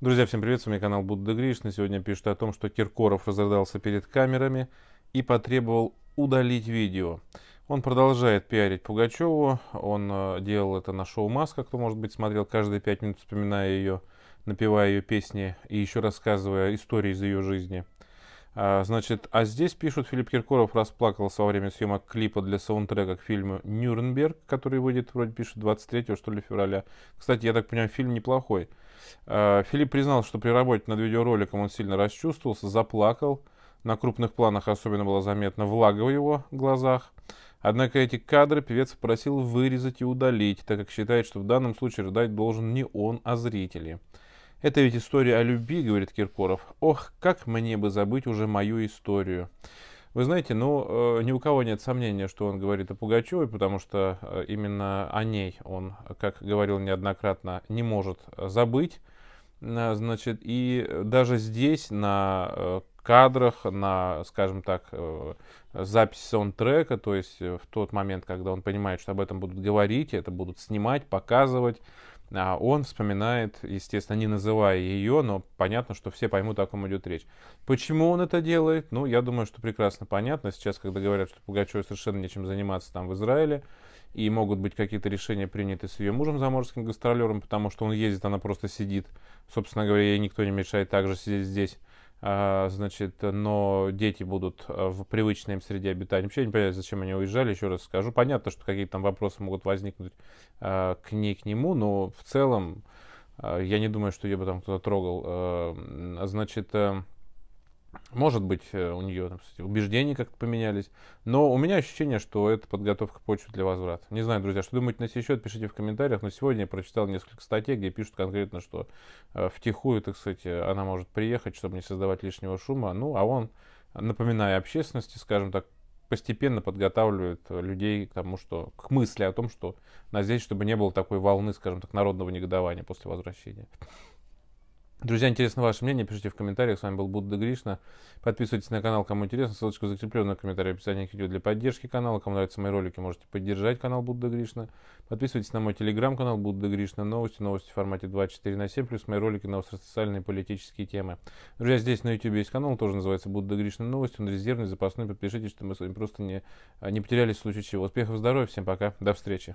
Друзья, всем привет, с вами канал Будда Гришна. Сегодня пишут о том, что Киркоров разрыдался перед камерами и потребовал удалить видео. Он продолжает пиарить Пугачеву, он э, делал это на шоу «Маска», кто, может быть, смотрел каждые пять минут, вспоминая ее, напевая ее песни и еще рассказывая истории из ее жизни – а, значит, а здесь пишут, Филипп Киркоров расплакался во время съемок клипа для саундтрека к фильму «Нюрнберг», который выйдет, вроде пишут, 23 что ли февраля. Кстати, я так понимаю, фильм неплохой. А, Филипп признал, что при работе над видеороликом он сильно расчувствовался, заплакал. На крупных планах особенно была заметна влага в его глазах. Однако эти кадры певец попросил вырезать и удалить, так как считает, что в данном случае рыдать должен не он, а зрители. Это ведь история о любви, говорит Киркоров. Ох, как мне бы забыть уже мою историю. Вы знаете, ну, э, ни у кого нет сомнения, что он говорит о Пугачевой, потому что э, именно о ней он, как говорил неоднократно, не может э, забыть. Значит, и даже здесь, на кадрах, на, скажем так, запись саундтрека, то есть в тот момент, когда он понимает, что об этом будут говорить, это будут снимать, показывать, а он вспоминает, естественно, не называя ее, но понятно, что все поймут, о ком идет речь. Почему он это делает? Ну, я думаю, что прекрасно понятно. Сейчас, когда говорят, что Пугачеву совершенно нечем заниматься там в Израиле, и могут быть какие-то решения приняты с ее мужем, заморским гастролером, потому что он ездит, она просто сидит. Собственно говоря, ей никто не мешает также сидеть здесь. А, значит, но дети будут э, в привычной им среде обитания. Вообще не понятно, зачем они уезжали, еще раз скажу. Понятно, что какие-то там вопросы могут возникнуть а, к ней, к нему, но в целом а, я не думаю, что ее бы там кто-то трогал. Значит, э, может быть, э, у нее там, кстати, убеждения как-то поменялись. Но у меня ощущение, что это подготовка почвы для возврата. Не знаю, друзья, что думаете на сей счет, пишите в комментариях. Но сегодня я прочитал несколько статей, где пишут конкретно, что э, втихую, так сказать, э, она может приехать, чтобы не создавать лишнего шума. Ну, а он, напоминая общественности, скажем так, постепенно подготавливает э, людей к тому, что к мысли о том, что здесь, чтобы не было такой волны, скажем так, народного негодования после возвращения. Друзья, интересно ваше мнение, пишите в комментариях. С вами был Будда Гришна. Подписывайтесь на канал, кому интересно. Ссылочка закреплена в комментарии в описании к видео для поддержки канала. Кому нравятся мои ролики, можете поддержать канал Будда Гришна. Подписывайтесь на мой телеграм-канал Будда Гришна. Новости, новости в формате 24 на 7, плюс мои ролики на социальные и политические темы. Друзья, здесь на YouTube есть канал, тоже называется Будда Гришна Новости. Он резервный, запасной. Подпишитесь, чтобы мы с вами просто не, а, не потерялись в случае чего. Успехов, здоровья, всем пока, до встречи.